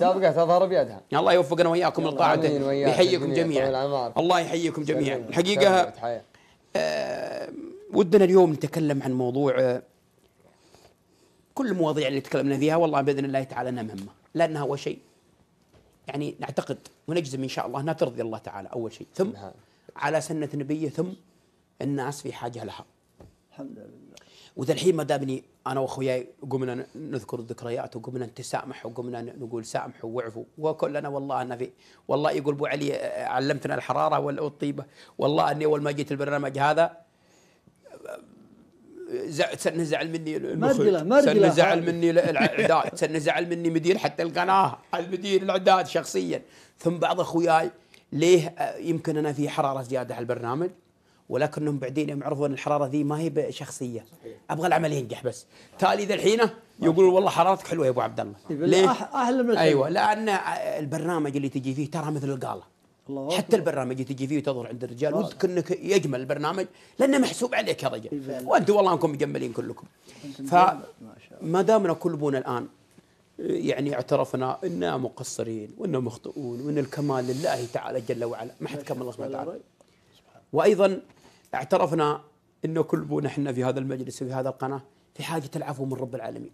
سابقة تظهر بيدها الله يوفقنا واياكم لطاعته يحييكم جميعا الله يحييكم جميعا الحقيقه آه ودنا اليوم نتكلم عن موضوع آه، كل المواضيع اللي تكلمنا فيها والله باذن الله تعالى انها مهمه لانها اول شيء يعني نعتقد ونجزم ان شاء الله انها ترضي الله تعالى اول شيء ثم نعم. على سنه نبيه ثم الناس في حاجه لها الحمد لله وذا الحين ما دامني انا واخوياي قمنا نذكر الذكريات وقمنا نتسامح وقمنا نقول سامحوا واعفوا وكلنا والله انا في والله يقول ابو علي آه، علمتنا الحراره والطيبه والله اني اول ما جيت البرنامج هذا آه، سنزعل مني المخرج سنزعل مني الاعداد سنزعل مني مدير حتى القناه المدير الاعداد شخصيا ثم بعض اخوياي ليه آه، يمكن انا في حراره زياده على البرنامج ولكنهم بعدين يوم يعرفون الحراره ذي ما هي شخصيه ابغى العمل ينجح بس تالي ذا الحين يقول والله حرارتك حلوه يا ابو عبد الله ليه؟ أه- اهلا بالخير ايوه لان البرنامج اللي تجي فيه ترى مثل القاله الله حتى البرنامج اللي تجي فيه وتظهر عند الرجال ودك انك يجمل البرنامج لانه محسوب عليك يا رجال وانتم والله انكم مجملين كلكم فما دامنا كل بونا الان يعني اعترفنا اننا مقصرين وان مخطئون وان الكمال لله تعالى جل وعلا ما حد كمل الله سبحانه وتعالى وايضا اعترفنا انه كل نحن في هذا المجلس وفي هذا القناه في حاجه العفو من رب العالمين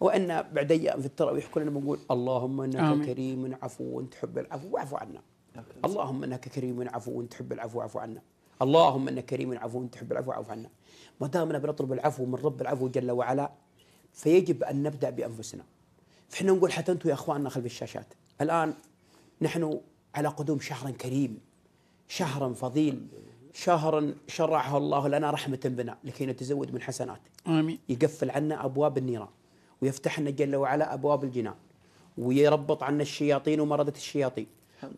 وان بعد ايام في التراويح كلنا بنقول اللهم انك آمين. كريم عفو تحب العفو واعف عنا اللهم انك كريم عفو تحب العفو واعف عنا اللهم انك كريم عفو تحب العفو واعف عنا ما دامنا بنطلب العفو من رب العفو جل وعلا فيجب ان نبدا بانفسنا فاحنا نقول حتى انتم يا اخواننا خلف الشاشات الان نحن على قدوم شهر كريم شهر فضيل شهر شرعه الله لنا رحمة بنا لكي نتزود من حسناته آمين يقفل عنا أبواب النيران ويفتح لنا جل وعلا أبواب الجنان ويربط عنا الشياطين ومردة الشياطين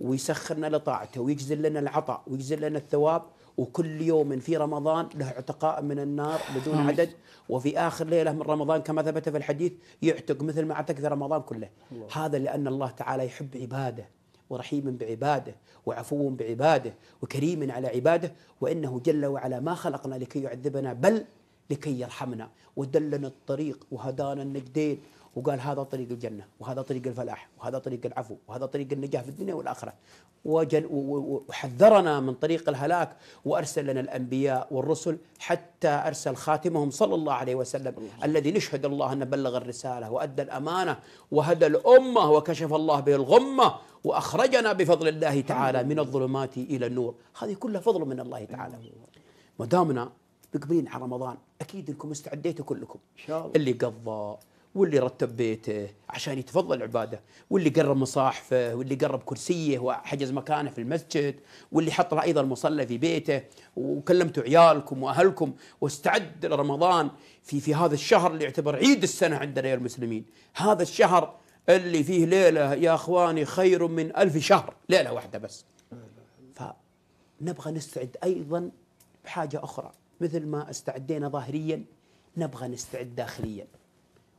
ويسخرنا لطاعته ويجزل لنا العطاء ويجزل لنا الثواب وكل يوم في رمضان له اعتقاء من النار بدون عدد وفي آخر ليلة من رمضان كما ثبت في الحديث يعتق مثل ما اعتق في رمضان كله هذا لأن الله تعالى يحب عباده ورحيم بعباده وعفو بعباده وكريم على عباده وانه جل وعلا ما خلقنا لكي يعذبنا بل لكي يرحمنا ودلنا الطريق وهدانا النجدين وقال هذا طريق الجنة وهذا طريق الفلاح وهذا طريق العفو وهذا طريق النجاح في الدنيا والآخرة وجل وحذرنا من طريق الهلاك وأرسل لنا الأنبياء والرسل حتى أرسل خاتمهم صلى الله عليه وسلم الله. الذي نشهد الله أنه بلغ الرسالة وأدى الأمانة وهدى الأمة وكشف الله به الغمة وأخرجنا بفضل الله تعالى من الظلمات إلى النور هذه كلها فضل من الله تعالى ما دامنا مقبلين على رمضان أكيد أنكم استعديتوا كلكم إن شاء الله. اللي قضى واللي رتب بيته عشان يتفضل العباده، واللي قرب مصاحفه، واللي قرب كرسيه وحجز مكانه في المسجد، واللي حط له ايضا مصلى في بيته، وكلمتوا عيالكم واهلكم، واستعد لرمضان في في هذا الشهر اللي يعتبر عيد السنه عندنا يا المسلمين، هذا الشهر اللي فيه ليله يا اخواني خير من ألف شهر، ليله واحده بس. فنبغى نستعد ايضا بحاجه اخرى، مثل ما استعدينا ظاهريا نبغى نستعد داخليا.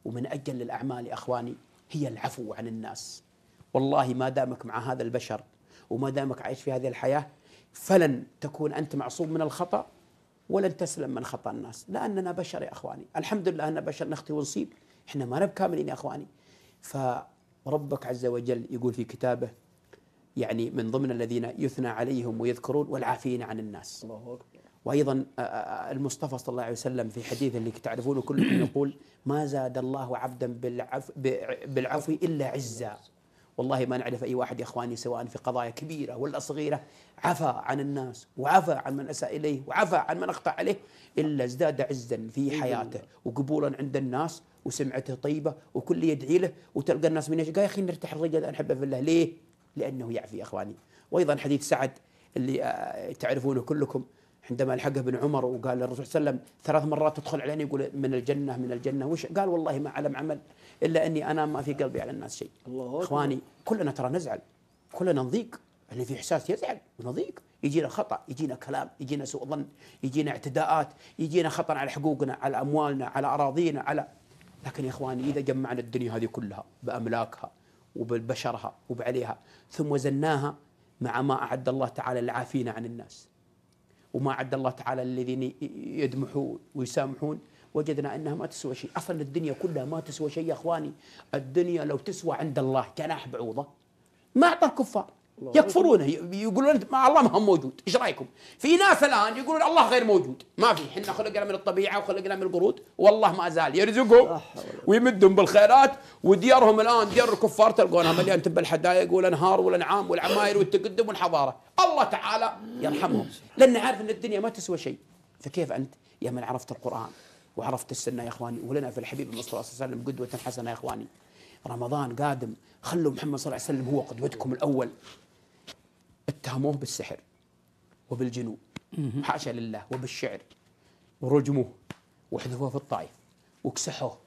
ومن أجل الأعمال يا أخواني هي العفو عن الناس والله ما دامك مع هذا البشر وما دامك عايش في هذه الحياة فلن تكون أنت معصوم من الخطأ ولن تسلم من خطأ الناس لأننا بشر يا أخواني الحمد لله أننا بشر نخطي ونصيب إحنا ما نبقى كاملين يا أخواني فربك عز وجل يقول في كتابه يعني من ضمن الذين يثنى عليهم ويذكرون والعافين عن الناس الله أكبر وأيضا آه، آه، آه، المصطفى صلى الله عليه وسلم في حديث اللي تعرفونه كلكم يقول ما زاد الله عبدا بالعفو, بالعفو إلا عزا والله ما نعرف أي واحد يا إخواني سواء في قضايا كبيرة ولا صغيرة عفى عن الناس وعفى عن من أساء إليه وعفى عن من أخطأ عليه إلا ازداد عزا في حياته وقبولا عند الناس وسمعته طيبة وكل يدعي له وتلقى الناس من قال يا أخي نرتاح الرجال نحبه في الله ليه؟ لأنه يعفي يا إخواني وأيضا حديث سعد اللي تعرفونه كلكم عندما الحقه ابن عمر وقال للرسول صلى الله عليه وسلم ثلاث مرات تدخل علينا يقول من الجنه من الجنه وش قال والله ما علم عمل الا اني انا ما في قلبي على الناس شيء الله اخواني كلنا ترى نزعل كلنا نضيق اللي يعني في احساس يزعل ونضيق يجينا خطا يجينا كلام يجينا سوء ظن يجينا اعتداءات يجينا خطا على حقوقنا على اموالنا على اراضينا على لكن يا اخواني اذا جمعنا الدنيا هذه كلها باملاكها وببشرها وبعليها ثم وزناها مع ما اعد الله تعالى العافين عن الناس وما عد الله تعالى الذين يدمحون ويسامحون وجدنا انها ما تسوى شيء، اصلا الدنيا كلها ما تسوى شيء يا اخواني، الدنيا لو تسوى عند الله جناح بعوضه ما اعطى الكفار يكفرونه يقولون ما الله ما هم موجود ايش رايكم في ناس الان يقولون الله غير موجود ما في احنا خلقنا من الطبيعه وخلقنا من القرود والله ما زال يرزقهم ويمدهم بالخيرات وديارهم الان ديار الكفار تلقونها مليان تب الحدائق والانهار والانعام والعماير والتقدم والحضاره الله تعالى يرحمهم لان عارف ان الدنيا ما تسوى شيء فكيف انت يا من عرفت القران وعرفت السنه يا اخواني ولنا في الحبيب صلى الله عليه وسلم قدوه حسنه يا اخواني رمضان قادم خلوا محمد صلى الله عليه وسلم هو قدوتكم الاول اتهموه بالسحر وبالجنون حاشا لله وبالشعر ورجموه وحذفوه في الطائف وكسحوه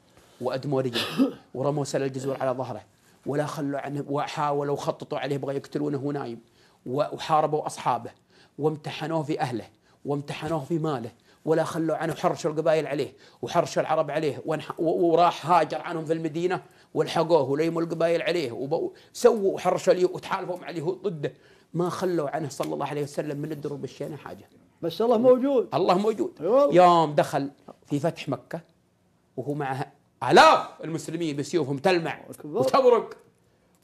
وادموا رجله ورموا سل الجزور على ظهره ولا خلوا عنه وحاولوا وخططوا عليه بغى يقتلونه وهو نايم وحاربوا اصحابه وامتحنوه في اهله وامتحنوه في ماله ولا خلوا عنه حرشوا القبائل عليه وحرشوا العرب عليه وراح هاجر عنهم في المدينه والحقوه وليموا القبائل عليه وسووا وحرشوا وتحالفوا مع اليهود ضده ما خلوا عنه صلى الله عليه وسلم من الدروب الشينة حاجة بس الله موجود الله موجود يوم, يوم دخل في فتح مكة وهو معه آلاف المسلمين بسيوفهم تلمع وتبرق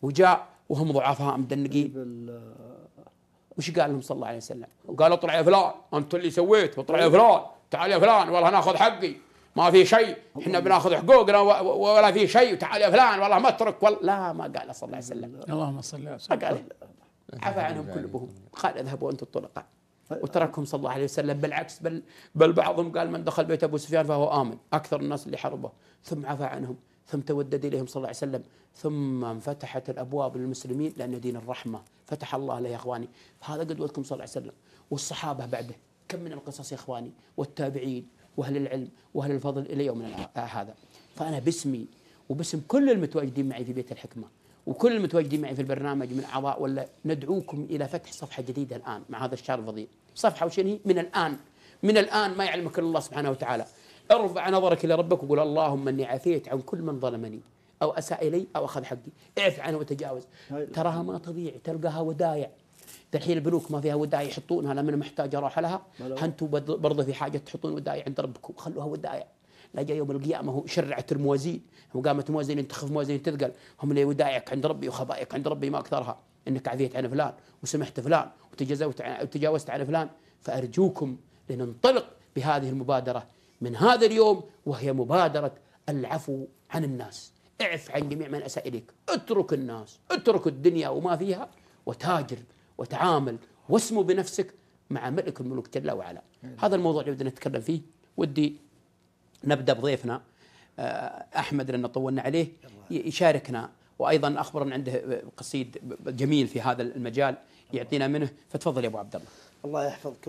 وجاء وهم ضعفاء مدنقين طيب وش قال لهم صلى الله عليه وسلم؟ قال اطلع يا فلان انت اللي سويت اطلع يا فلان تعال يا فلان والله ناخذ حقي ما في شيء احنا بناخذ حقوقنا ولا في شيء تعال يا فلان والله ما اترك والله لا ما قال صلى الله عليه وسلم اللهم صل على ما قال عفى عنهم كلهم قال اذهبوا انتم الطلقاء وتركهم صلى الله عليه وسلم بالعكس بل بل بعضهم قال من دخل بيت ابو سفيان فهو امن اكثر الناس اللي حربه ثم عفى عنهم ثم تودد اليهم صلى الله عليه وسلم ثم انفتحت الابواب للمسلمين لان دين الرحمه فتح الله له يا اخواني فهذا قدوتكم صلى الله عليه وسلم والصحابه بعده كم من القصص يا اخواني والتابعين واهل العلم واهل الفضل الى يومنا هذا فانا باسمي وباسم كل المتواجدين معي في بيت الحكمه وكل المتواجدين معي في البرنامج من اعضاء ولا ندعوكم الى فتح صفحه جديده الان مع هذا الشهر الفضيل، صفحه وش هي؟ من الان من الان ما يعلمك الا الله سبحانه وتعالى. ارفع نظرك الى ربك وقول اللهم اني عافيت عن كل من ظلمني او اساء الي او اخذ حقي، اعف عنه وتجاوز. تراها ما تضيع تلقاها ودايع. الحين البنوك ما فيها ودائع يحطونها لما انا محتاج اروح لها انتم برضه في حاجه تحطون ودائع عند ربكم خلوها ودائع لا جاء يوم القيامه هو شرع ترموازين وقامت موازين انتخف موازين تثقل هم اللي ودائعك عند ربي وخبائك عند ربي ما اكثرها انك عفيت عن فلان وسمحت فلان وتجاوزت عن فلان فارجوكم لننطلق بهذه المبادره من هذا اليوم وهي مبادره العفو عن الناس اعف عن جميع من اساء اليك اترك الناس اترك الدنيا وما فيها وتاجر وتعامل واسمو بنفسك مع ملك الملوك جل وعلا هذا الموضوع اللي بدنا نتكلم فيه ودي نبدا بضيفنا آه، احمد لان طولنا عليه يشاركنا وايضا اخبر ان عنده قصيد جميل في هذا المجال يعطينا منه فتفضل يا ابو عبد الله الله يحفظك